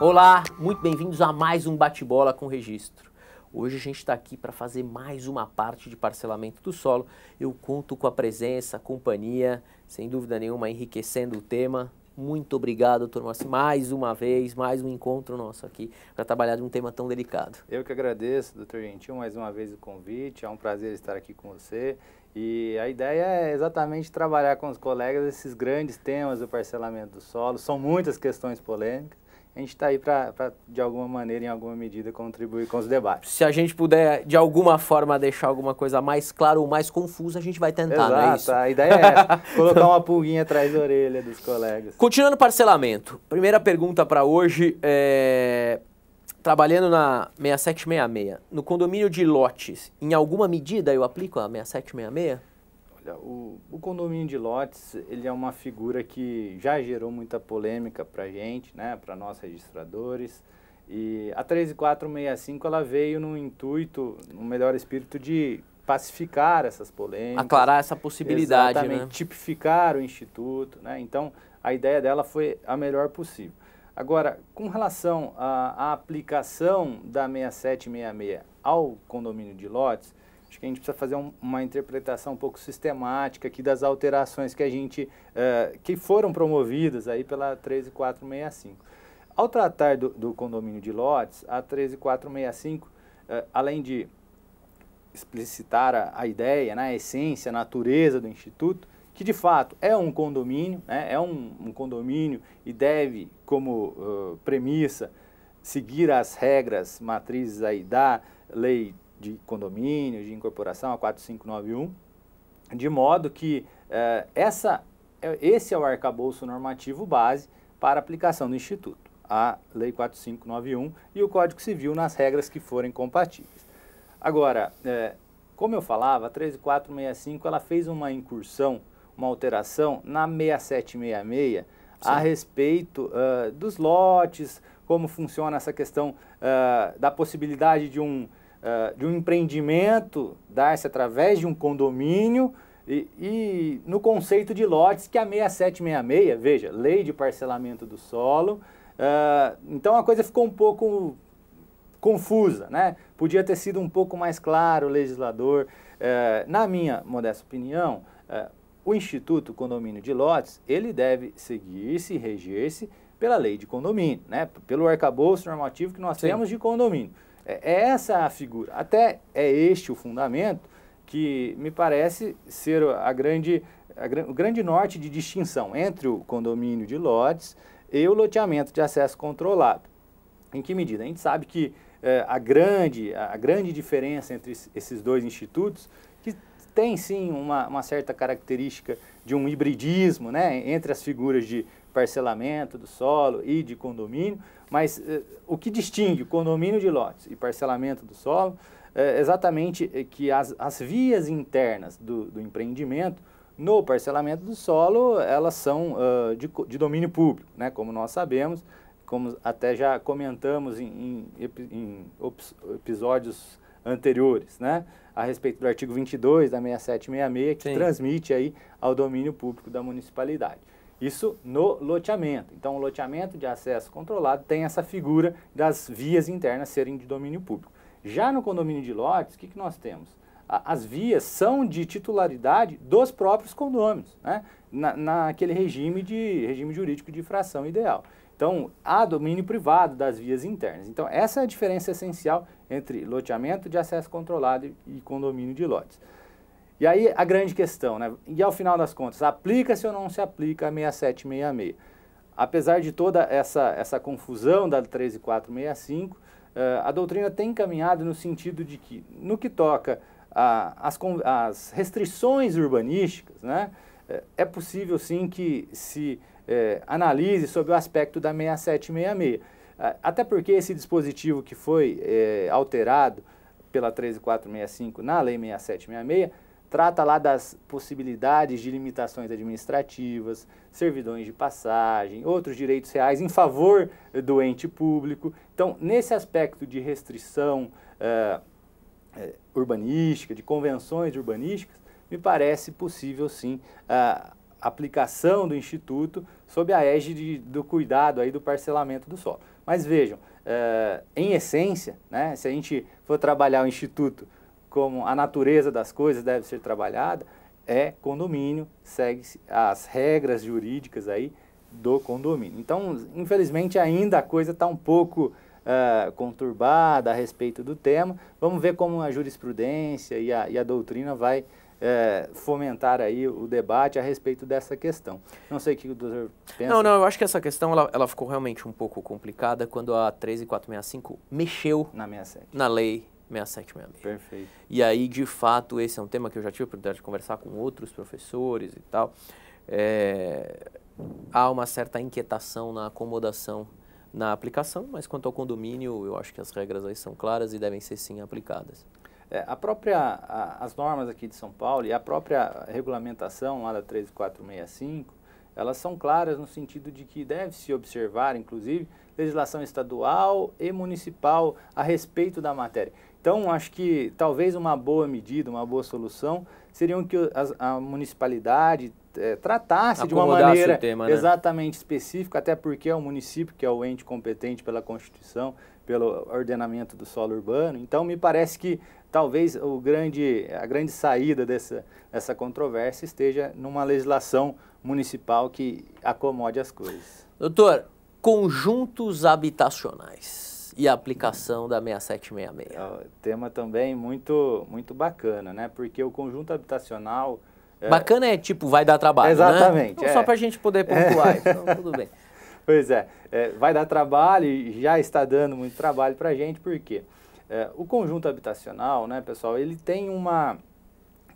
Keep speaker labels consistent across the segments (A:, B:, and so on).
A: Olá, muito bem-vindos a mais um bate-bola com registro. Hoje a gente está aqui para fazer mais uma parte de parcelamento do solo. Eu conto com a presença, a companhia, sem dúvida nenhuma, enriquecendo o tema. Muito obrigado, doutor Márcio, assim, mais uma vez, mais um encontro nosso aqui para trabalhar de um tema tão delicado.
B: Eu que agradeço, doutor Gentil, mais uma vez o convite. É um prazer estar aqui com você. E a ideia é exatamente trabalhar com os colegas esses grandes temas do parcelamento do solo. São muitas questões polêmicas a gente está aí para, de alguma maneira, em alguma medida, contribuir com os debates. Se
A: a gente puder, de alguma forma, deixar alguma coisa mais clara ou mais confusa, a gente vai tentar, Exato, não é isso? a ideia é
B: colocar uma pulguinha atrás da orelha dos colegas.
A: Continuando parcelamento, primeira pergunta para hoje é... Trabalhando na 6766, no condomínio de
B: lotes, em alguma medida eu aplico a 6766? Olha, o, o condomínio de lotes, ele é uma figura que já gerou muita polêmica para a gente, né, para nós registradores. E a 13465 ela veio no intuito, no melhor espírito de pacificar essas polêmicas, aclarar essa possibilidade, né? tipificar o instituto, né? Então, a ideia dela foi a melhor possível. Agora, com relação à aplicação da 6766 ao condomínio de lotes, Acho que a gente precisa fazer um, uma interpretação um pouco sistemática aqui das alterações que a gente uh, que foram promovidas aí pela 13465. Ao tratar do, do condomínio de lotes, a 13465, uh, eh, além de explicitar a, a ideia, né, a essência, a natureza do instituto, que de fato é um condomínio, né, é um, um, condomínio e deve, como uh, premissa, seguir as regras matrizes aí da Lei de condomínio, de incorporação, a 4591, de modo que eh, essa, é, esse é o arcabouço normativo base para aplicação do Instituto, a Lei 4591 e o Código Civil nas regras que forem compatíveis. Agora, eh, como eu falava, a 13465 ela fez uma incursão, uma alteração na 6766 Sim. a respeito uh, dos lotes, como funciona essa questão uh, da possibilidade de um eh, de um empreendimento, dar-se através de um condomínio e, e, no conceito de lotes, que é a 6766, veja, lei de parcelamento do solo. Uh, então a coisa ficou um pouco confusa, né? Podia ter sido um pouco mais claro o legislador. Uh, na minha modesta opinião, uh, o Instituto Condomínio de Lotes, ele deve seguir-se, reger-se pela lei de condomínio, né? Pelo arcabouço normativo que nós Sim. temos de condomínio. É, é essa a figura. Até é este o fundamento que me parece ser a grande, a, o grande norte de distinção entre o condomínio de lotes e o loteamento de acesso controlado. Em que medida? A gente sabe que é, a, grande, a grande diferença entre esses dois institutos, que tem sim uma, uma certa característica de um hibridismo né, entre as figuras de parcelamento do solo e de condomínio, mas eh, o que distingue condomínio de lotes e parcelamento do solo é exatamente eh, que as, as vias internas do, do empreendimento no parcelamento do solo, elas são uh, de, de, domínio público, né? como nós sabemos, como até já comentamos em, em, em episódios anteriores, né? a respeito do artigo 22 da 6766, que Sim. transmite aí ao domínio público da municipalidade. Isso no loteamento. Então, o loteamento de acesso controlado tem essa figura das vias internas serem de domínio público. Já no condomínio de lotes, o que, que nós temos? as vias são de titularidade dos próprios condôminos, né? Na, naquele regime, de, regime jurídico de fração ideal. Então, há domínio privado das vias internas. Então, essa é a diferença essencial entre loteamento de acesso controlado e condomínio de lotes. E aí a grande questão, né? E ao final das contas, aplica-se ou não se aplica a 6766? Apesar de toda essa, essa confusão da 13465, eh, a doutrina tem encaminhado no sentido de que, no que toca às as, restrições urbanísticas, né? Eh, é possível sim que se eh, analise sobre o aspecto da 6766. Eh, até porque esse dispositivo que foi alterado pela 13465 na Lei 6766 trata lá das possibilidades de limitações administrativas, servidões de passagem, outros direitos reais em favor do ente público. Então, nesse aspecto de restrição eh, eh, urbanística, de convenções urbanísticas, me parece possível sim a aplicação do Instituto sob a égide do cuidado aí do parcelamento do solo. Mas vejam, eh, em essência, né, se a gente for trabalhar o Instituto como a natureza das coisas deve ser trabalhada, é condomínio, segue-se as regras jurídicas aí do condomínio. Então, infelizmente, ainda a coisa está um pouco uh, conturbada a respeito do tema. Vamos ver como a jurisprudência e a, e a doutrina vai fomentar aí o debate a respeito dessa questão. Não sei o que o doutor pensa. Não, não,
A: eu acho que essa questão ela, ela ficou realmente um pouco complicada quando a 13465
B: mexeu na, 67. na lei
A: 6766. Perfeito. E aí, de fato, esse é um tema que eu já tive a oportunidade de conversar com outros professores e tal. É, há uma certa inquietação na acomodação na aplicação, mas quanto ao condomínio, eu acho que as regras aí são claras e devem ser sim aplicadas.
B: É, a própria, a, as normas aqui de São Paulo e a própria regulamentação lá da 13465, elas são claras no sentido de que deve-se observar, inclusive, legislação estadual e municipal a respeito da matéria. Então, acho que talvez uma boa medida, uma boa solução, seriam que a, a municipalidade é, tratasse de uma maneira tema, né? exatamente específica, até porque é o município que é o ente competente pela Constituição, pelo ordenamento do solo urbano. Então, me parece que talvez o grande, a grande saída dessa, dessa controvérsia esteja numa legislação municipal que acomode as coisas. Doutor, conjuntos habitacionais e a aplicação da 6766. É, tema também muito, muito bacana, né? Porque o conjunto habitacional... É... Bacana é tipo, vai dar trabalho, né? Exatamente. Né? Então, é. Só para a gente poder pontuar, é. então tudo bem. Pois é, é, vai dar trabalho e já está dando muito trabalho para a gente, porque é, o conjunto habitacional, né, pessoal, ele tem uma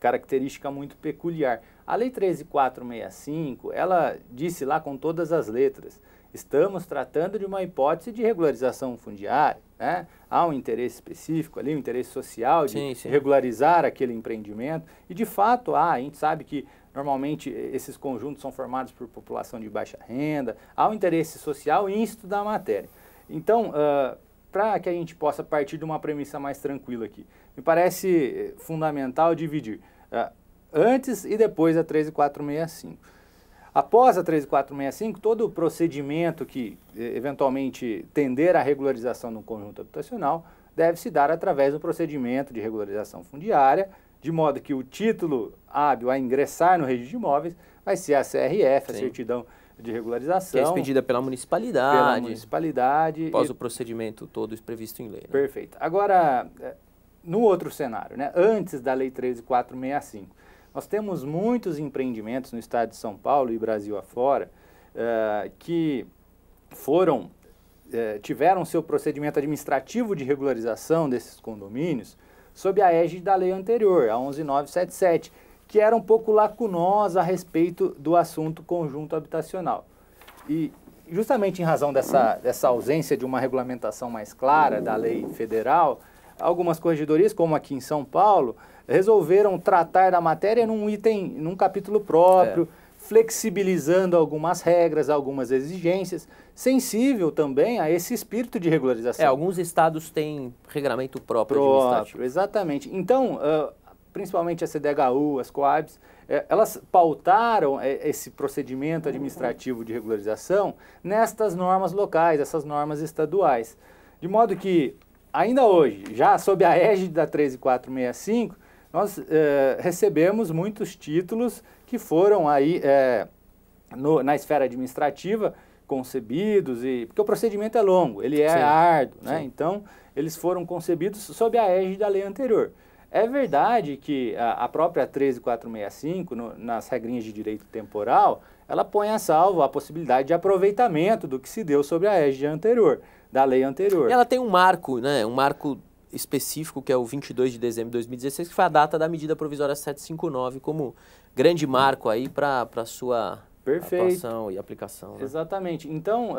B: característica muito peculiar. A Lei 13465, ela disse lá com todas as letras Estamos tratando de uma hipótese de regularização fundiária, né? Há um interesse específico ali, um interesse social de sim, sim. regularizar aquele empreendimento. E de fato há, a gente sabe que normalmente esses conjuntos são formados por população de baixa renda, há um interesse social estudar da matéria. Então, uh, para que a gente possa partir de uma premissa mais tranquila aqui, me parece eh, fundamental dividir uh, antes e depois da 13465. Após a 13465, todo o procedimento que eventualmente tender à regularização do conjunto habitacional deve se dar através do procedimento de regularização fundiária, de modo que o título hábil a ingressar no registro de imóveis vai ser a CRF, Sim. a certidão de regularização. Que é expedida
A: pela municipalidade. Pela
B: municipalidade. Após e... o procedimento todo previsto em lei. Né? Perfeito. Agora, eh, no outro cenário, né? antes da Lei 13465, nós temos muitos empreendimentos no estado de São Paulo e Brasil afora uh, que foram, uh, tiveram seu procedimento administrativo de regularização desses condomínios sob a égide da lei anterior, a 11977, que era um pouco lacunosa a respeito do assunto conjunto habitacional. E justamente em razão dessa, dessa ausência de uma regulamentação mais clara da lei federal, algumas corrigidorias, como aqui em São Paulo, resolveram tratar da matéria num item, num capítulo próprio, é. flexibilizando algumas regras, algumas exigências, sensível também a esse espírito de regularização. É, alguns estados têm regramento próprio, próprio Exatamente. Então, uh, principalmente a CDHU, as Coabs, elas pautaram esse procedimento administrativo de regularização nestas normas locais, essas normas estaduais. De modo que, ainda hoje, já sob a égide da 13465, nós é, recebemos muitos títulos que foram aí é, no, na esfera administrativa concebidos e porque o procedimento é longo, ele é sim, árduo, né? Sim. Então eles foram concebidos sob a égide da lei anterior. É verdade que a, a própria 13465, no, nas regrinhas de direito temporal, ela põe a salvo a possibilidade de aproveitamento do que se deu sobre a égide anterior, da lei anterior. Ela
A: tem um marco, né? Um marco específico, que é o 22 de dezembro de 2016, que foi a data da medida provisória 759 como grande marco aí para a sua Perfeito. atuação e aplicação. Né?
B: Exatamente. Então, uh,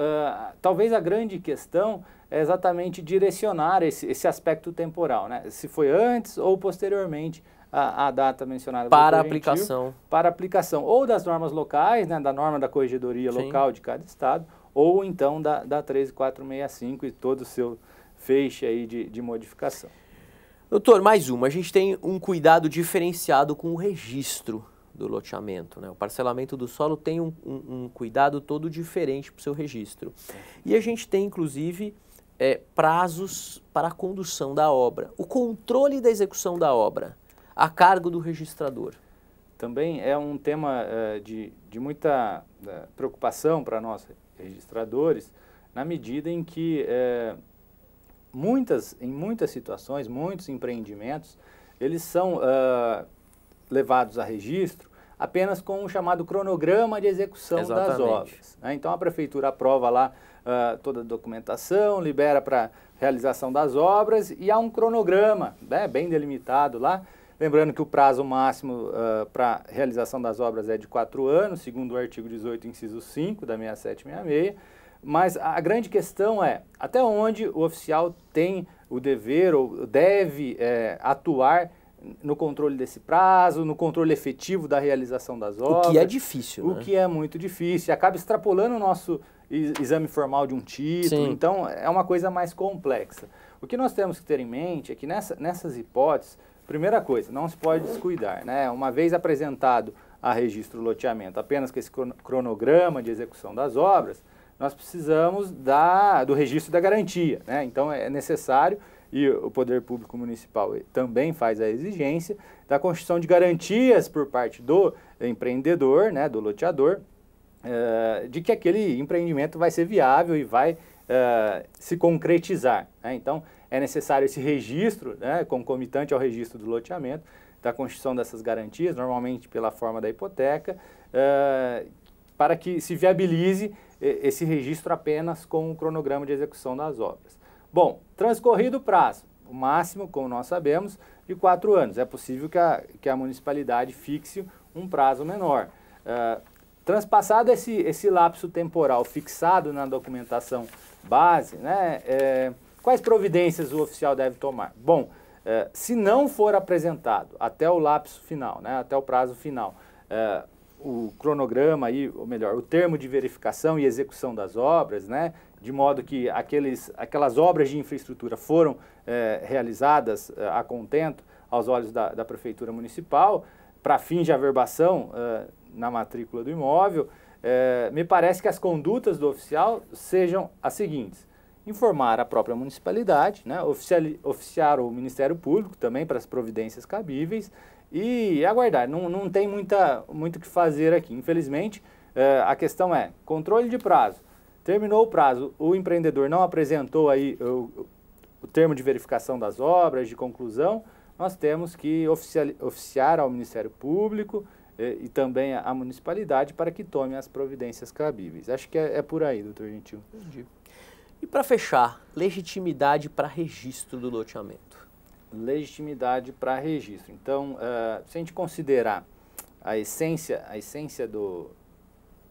B: talvez a grande questão é exatamente direcionar esse, esse aspecto temporal, né? Se foi antes ou posteriormente a, a, data mencionada para aplicação para aplicação ou das normas locais né da norma da corregedoria local de cada estado ou então da, da 13465 e todo o seu feixe aí de, de modificação. Doutor, mais uma.
A: A gente tem um cuidado diferenciado com o registro do loteamento. Né? O parcelamento do solo tem um, um, um cuidado todo diferente para o seu registro. E a gente tem, inclusive, é, prazos para a condução da obra. O controle da execução
B: da obra a cargo do registrador. Também é um tema uh, de, de muita uh, preocupação para nós registradores, na medida em que uh, muitas, em muitas situações, muitos empreendimentos, eles são uh, levados a registro apenas com o chamado cronograma de execução Exatamente. das obras. Né? Então a prefeitura aprova lá uh, toda a documentação, libera para realização das obras e há um cronograma né, bem delimitado lá. Lembrando que o prazo máximo uh, ah, para realização das obras é de quatro anos, segundo o artigo 18, inciso 5 da 6766. Mas a grande questão é até onde o oficial tem o dever ou deve é, atuar no controle desse prazo, no controle efetivo da realização das obras. O que é difícil. O né? que é muito difícil. Acaba extrapolando o nosso exame formal de um título. Sim. Então, é uma coisa mais complexa. O que nós temos que ter em mente é que nessa, nessas hipóteses, primeira coisa, não se pode descuidar. Né? Uma vez apresentado a registro loteamento apenas com esse cronograma de execução das obras, nós precisamos da, do registro da garantia. Né? Então, é necessário, e o Poder Público Municipal também faz a exigência, da construção de garantias por parte do empreendedor, né, do loteador, uh, de que aquele empreendimento vai ser viável e vai uh, se concretizar. Né? Então, é necessário esse registro, né, concomitante ao registro do loteamento, da construção dessas garantias, normalmente pela forma da hipoteca, uh, para que se viabilize esse registro apenas com o cronograma de execução das obras. Bom, transcorrido o prazo, o máximo, como nós sabemos, de quatro anos. É possível que a, que a municipalidade fixe um prazo menor. Uh, transpassado esse, esse lapso temporal fixado na documentação base, né, é, quais providências o oficial deve tomar? Bom, é, se não for apresentado até o lapso final, né, até o prazo final, é, o cronograma aí, ou melhor, o termo de verificação e execução das obras, né, de modo que aqueles, aquelas obras de infraestrutura foram é, realizadas é, a contento aos olhos da, da prefeitura municipal para fins de averbação é, na matrícula do imóvel, me parece que as condutas do oficial sejam as seguintes: informar a própria municipalidade, né, oficiar o Ministério Público também para as providências cabíveis e aguardar. Não, não tem muita, muito o que fazer aqui. Infelizmente, eh, a questão é controle de prazo. Terminou o prazo, o empreendedor não apresentou aí o, o termo de verificação das obras, de conclusão, nós temos que oficial, oficiar ao Ministério Público eh, e também à municipalidade para que tome as providências cabíveis. Acho que é, é por aí, doutor Gentil. Entendi. E para fechar, legitimidade para registro do loteamento legitimidade para registro. Então, uh, se a gente considerar a essência, a essência do,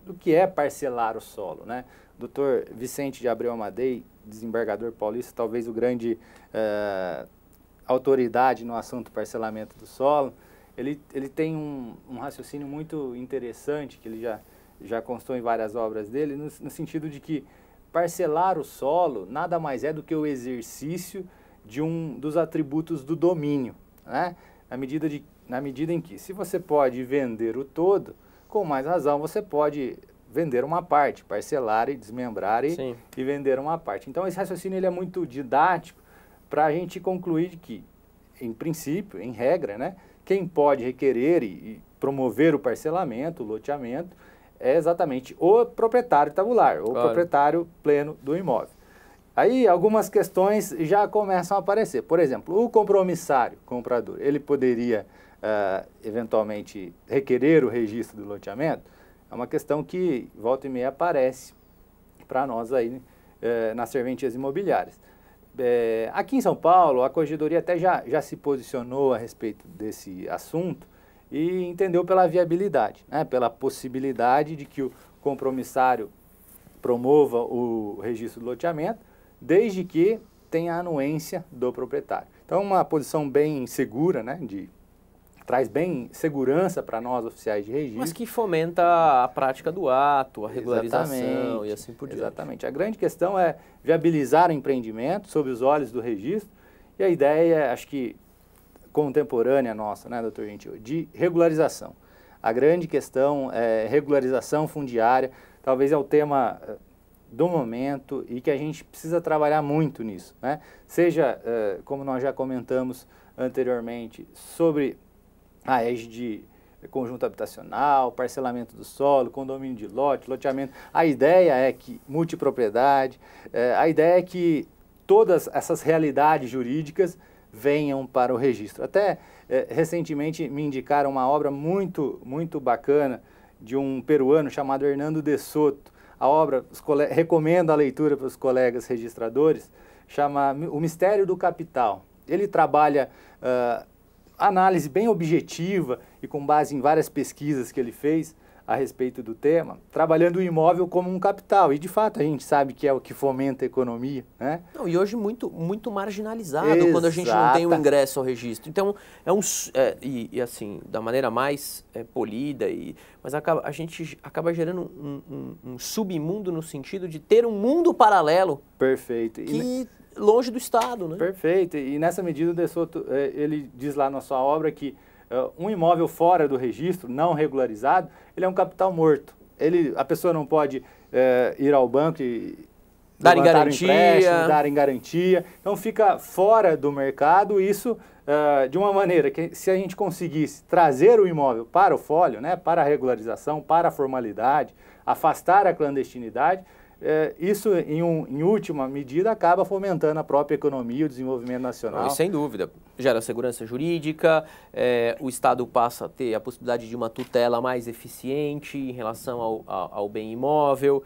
B: do que é parcelar o solo, né? Dr. Vicente de Abreu Amadei, desembargador paulista, talvez o grande uh, autoridade no assunto parcelamento do solo, ele, ele tem um, um, raciocínio muito interessante que ele já, já constou em várias obras dele, no, no sentido de que parcelar o solo nada mais é do que o exercício de um dos atributos do domínio, né? na, medida de, na medida em que, se você pode vender o todo, com mais razão você pode vender uma parte, parcelar e desmembrar e, e vender uma parte. Então, esse raciocínio ele é muito didático para a gente concluir que, em princípio, em regra, né, quem pode requerer e, e promover o parcelamento, o loteamento, é exatamente o proprietário tabular, o claro. proprietário pleno do imóvel. Aí algumas questões já começam a aparecer. Por exemplo, o compromissário comprador, ele poderia uh, eventualmente requerer o registro do loteamento? É uma questão que volta e meia aparece para nós aí uh, nas serventias imobiliárias. Eh, aqui em São Paulo, a corregedoria até já, já se posicionou a respeito desse assunto e entendeu pela viabilidade, né, pela possibilidade de que o compromissário promova o registro do loteamento desde que tenha a anuência do proprietário. Então, é uma posição bem segura, né, de traz bem segurança para nós oficiais de registro. Mas que fomenta a prática do ato, a regularização exatamente, e assim por diante. Exatamente. A grande questão é viabilizar o empreendimento sob os olhos do registro. E a ideia, acho que contemporânea nossa, né, doutor Gentil, de regularização. A grande questão é regularização fundiária. Talvez é o tema eh, do momento e que a gente precisa trabalhar muito nisso, né? Seja, uh, como nós já comentamos anteriormente, sobre a de conjunto habitacional, parcelamento do solo, condomínio de lote, loteamento. A ideia é que multipropriedade, eh, a ideia é que todas essas realidades jurídicas venham para o registro. Até eh, recentemente me indicaram uma obra muito, muito bacana de um peruano chamado Hernando de Soto, a obra, recomendo a leitura para os colegas registradores, chama O Mistério do Capital. Ele trabalha uh, análise bem objetiva e com base em várias pesquisas que ele fez, a respeito do tema, trabalhando o imóvel como um capital. E de fato a gente sabe que é o que fomenta a economia, né?
A: Não, e hoje muito, muito marginalizado Exata. quando a gente não tem o ingresso ao registro. Então é um é, e, e, assim da maneira mais é, polida e mas acaba, a gente acaba gerando um, um, um, submundo no sentido de ter um mundo paralelo. Perfeito.
B: Que e... longe do Estado, né? Perfeito. E nessa medida o Soto, é, ele diz lá na sua obra que é, um imóvel fora do registro, não regularizado, ele é um capital morto. Ele, a pessoa não pode é, ir ao banco e dar em garantia. Um dar em garantia. Então fica fora do mercado isso é, de uma maneira que se a gente conseguisse trazer o imóvel para o fólio, né, para a regularização, para a formalidade, afastar a clandestinidade, é, isso em, um, em última medida acaba fomentando a própria economia e o desenvolvimento nacional. Não, sem
A: dúvida gera segurança jurídica, é, o Estado passa a ter a possibilidade de uma tutela mais eficiente em relação ao, ao, ao bem imóvel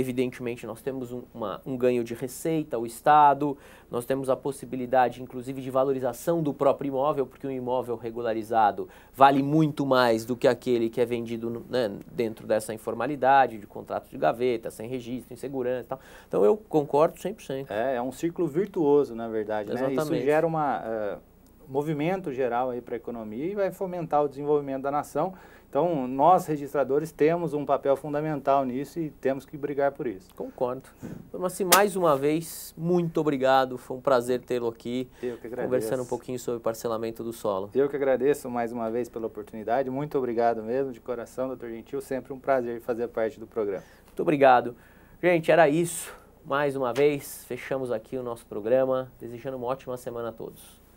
A: evidentemente, nós temos um, uma, um ganho de receita, o Estado, nós temos a possibilidade, inclusive, de valorização do próprio imóvel, porque um imóvel regularizado vale muito mais do que aquele que é vendido né, dentro dessa informalidade, de contratos de gaveta, sem registro, insegurança e tal. Então, eu concordo 100%.
B: É, é um círculo virtuoso, na verdade. Exatamente. Né? Isso gera uma... Uh movimento geral aí para a economia e vai fomentar o desenvolvimento da nação. Então, nós registradores temos um papel fundamental nisso e temos que brigar por isso. Concordo. Então, assim, mais uma vez,
A: muito obrigado. Foi um prazer tê-lo aqui. Eu que agradeço. Conversando um pouquinho sobre parcelamento do solo.
B: Eu que agradeço mais uma vez pela oportunidade. Muito obrigado mesmo, de coração, doutor Gentil. Sempre um prazer fazer parte do programa.
A: Muito obrigado. Gente, era isso. Mais uma vez, fechamos aqui o nosso programa. Desejando uma ótima semana a todos.